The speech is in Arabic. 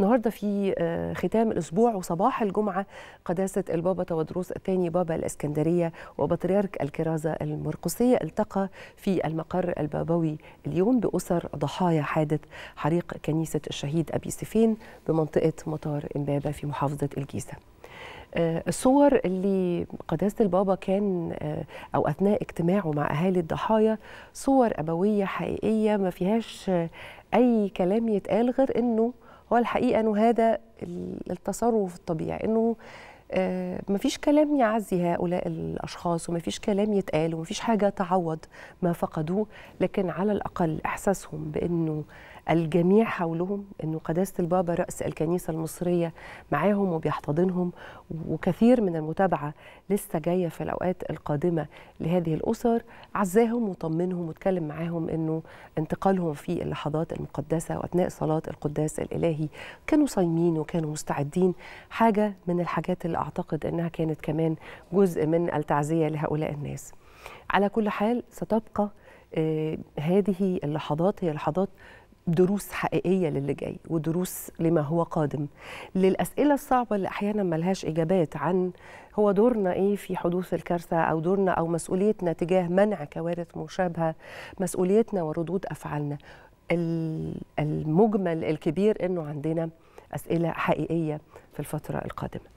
النهارده في آه، ختام الاسبوع وصباح الجمعه قداسه البابا تودروس الثاني بابا الاسكندريه وبطريرك الكرازه المرقسيه التقى في المقر البابوي اليوم باسر ضحايا حادث حريق كنيسه الشهيد ابي سيفين بمنطقه مطار امبابه في محافظه الجيزه. آه، الصور اللي قداسة البابا كان آه، أو أثناء اجتماعه مع أهالي الضحايا صور أبوية حقيقية ما فيهاش أي كلام يتقال غير إنه هو الحقيقه انه هذا التصرف الطبيعي انه آه، مفيش كلام يعزي هؤلاء الأشخاص ومفيش كلام يتقال ومفيش حاجة تعوض ما فقدوه لكن على الأقل إحساسهم بأنه الجميع حولهم أنه قداسة البابا رأس الكنيسة المصرية معاهم وبيحتضنهم وكثير من المتابعة لسه جاية في الأوقات القادمة لهذه الأسر عزاهم وطمنهم وتكلم معاهم أنه انتقالهم في اللحظات المقدسة وأثناء صلاة القداس الإلهي كانوا صايمين وكانوا مستعدين حاجة من الحاجات اللي أعتقد أنها كانت كمان جزء من التعزية لهؤلاء الناس على كل حال ستبقى آه، هذه اللحظات هي لحظات دروس حقيقيه للي جاي ودروس لما هو قادم للاسئله الصعبه اللي احيانا ملهاش اجابات عن هو دورنا ايه في حدوث الكارثه او دورنا او مسؤوليتنا تجاه منع كوارث مشابهه مسؤوليتنا وردود افعالنا المجمل الكبير انه عندنا اسئله حقيقيه في الفتره القادمه